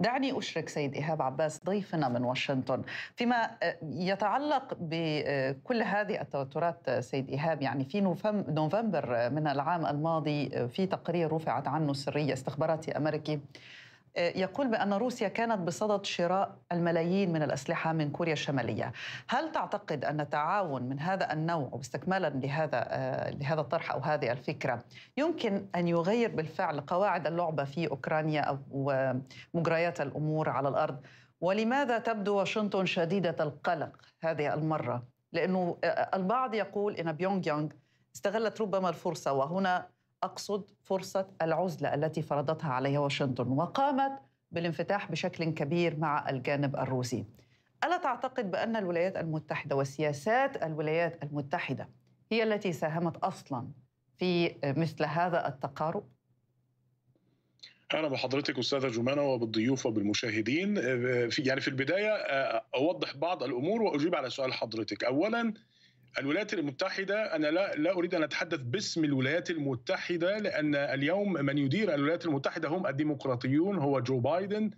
دعني أشرك سيد إيهاب عباس ضيفنا من واشنطن فيما آه، يتعلق بكل هذه التوترات آه، سيد إيهاب يعني في نوفمبر آه، من العام الماضي في تقرير رفعت عنه سرية استخباراتي أمريكي يقول بأن روسيا كانت بصدد شراء الملايين من الأسلحة من كوريا الشمالية هل تعتقد أن تعاون من هذا النوع واستكمالا لهذا آه، لهذا الطرح أو هذه الفكرة يمكن أن يغير بالفعل قواعد اللعبة في أوكرانيا أو مجريات الأمور على الأرض ولماذا تبدو واشنطن شديدة القلق هذه المرة؟ لأنه آه، البعض يقول أن بيونغ يونغ استغلت ربما الفرصة وهنا اقصد فرصه العزله التي فرضتها عليها واشنطن وقامت بالانفتاح بشكل كبير مع الجانب الروسي. الا تعتقد بان الولايات المتحده وسياسات الولايات المتحده هي التي ساهمت اصلا في مثل هذا التقارب؟ اهلا بحضرتك استاذه جمانه وبالضيوف وبالمشاهدين في يعني في البدايه اوضح بعض الامور واجيب على سؤال حضرتك اولا الولايات المتحدة أنا لا, لا أريد أن أتحدث باسم الولايات المتحدة لأن اليوم من يدير الولايات المتحدة هم الديمقراطيون هو جو بايدن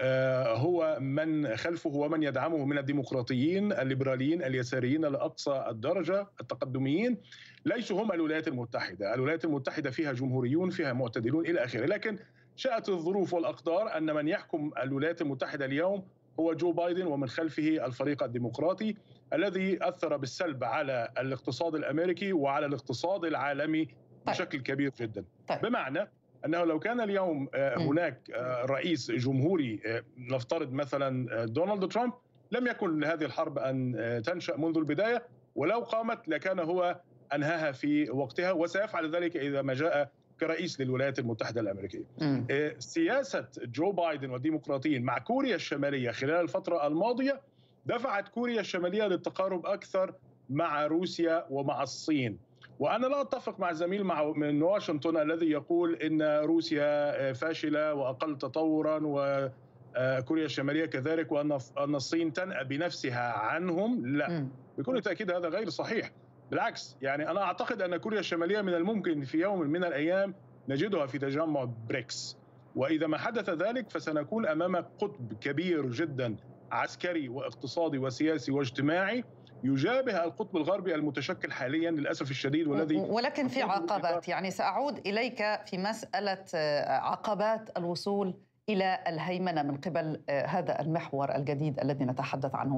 آه، هو من خلفه ومن يدعمه من الديمقراطيين الليبراليين اليساريين لأقصى الدرجة التقدميين ليسوا هم الولايات المتحدة الولايات المتحدة فيها جمهوريون فيها معتدلون إلى آخره لكن شاءت الظروف والأقدار أن من يحكم الولايات المتحدة اليوم هو جو بايدن ومن خلفه الفريق الديمقراطي الذي اثر بالسلب على الاقتصاد الامريكي وعلى الاقتصاد العالمي طيب. بشكل كبير جدا طيب. بمعنى انه لو كان اليوم آه، هناك آه، رئيس جمهوري آه، نفترض مثلا دونالد ترامب لم يكن لهذه الحرب ان تنشا منذ البدايه ولو قامت لكان هو انهاها في وقتها وسيفعل ذلك اذا ما جاء كرئيس للولايات المتحده الامريكيه. آه، سياسه جو بايدن والديمقراطيين مع كوريا الشماليه خلال الفتره الماضيه دفعت كوريا الشماليه للتقارب اكثر مع روسيا ومع الصين. وانا لا اتفق مع زميل مع من واشنطن الذي يقول ان روسيا آه، فاشله واقل تطورا و آه، كوريا الشماليه كذلك وان الصين تنأى بنفسها عنهم لا بكل تاكيد هذا غير صحيح بالعكس يعني انا اعتقد ان كوريا الشماليه من الممكن في يوم من الايام نجدها في تجمع بريكس واذا ما حدث ذلك فسنكون امام قطب كبير جدا عسكري واقتصادي وسياسي واجتماعي يجابه القطب الغربي المتشكل حاليا للاسف الشديد والذي ولكن في عقبات يعني ساعود اليك في مساله آه، عقبات الوصول الى الهيمنه من قبل آه، هذا المحور الجديد الذي نتحدث عنه